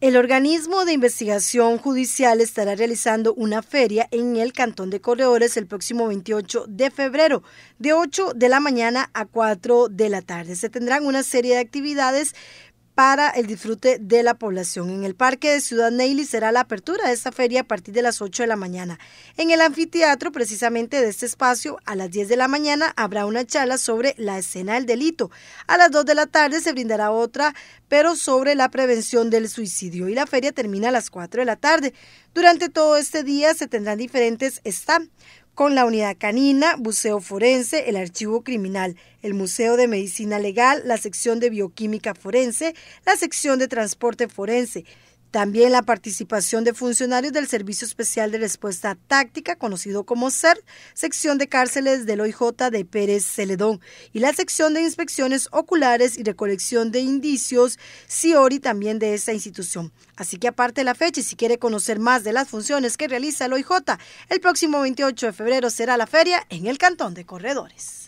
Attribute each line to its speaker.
Speaker 1: El organismo de investigación judicial estará realizando una feria en el Cantón de Corredores el próximo 28 de febrero, de 8 de la mañana a 4 de la tarde. Se tendrán una serie de actividades para el disfrute de la población. En el Parque de Ciudad Neily será la apertura de esta feria a partir de las 8 de la mañana. En el anfiteatro, precisamente de este espacio, a las 10 de la mañana habrá una charla sobre la escena del delito. A las 2 de la tarde se brindará otra, pero sobre la prevención del suicidio. Y la feria termina a las 4 de la tarde. Durante todo este día se tendrán diferentes stands con la unidad canina, buceo forense, el archivo criminal, el Museo de Medicina Legal, la sección de bioquímica forense, la sección de transporte forense, también la participación de funcionarios del Servicio Especial de Respuesta Táctica, conocido como SER, sección de cárceles del OIJ de Pérez Celedón, y la sección de inspecciones oculares y recolección de indicios, CIORI, e también de esa institución. Así que aparte de la fecha, y si quiere conocer más de las funciones que realiza el OIJ, el próximo 28 de febrero será la feria en el Cantón de Corredores.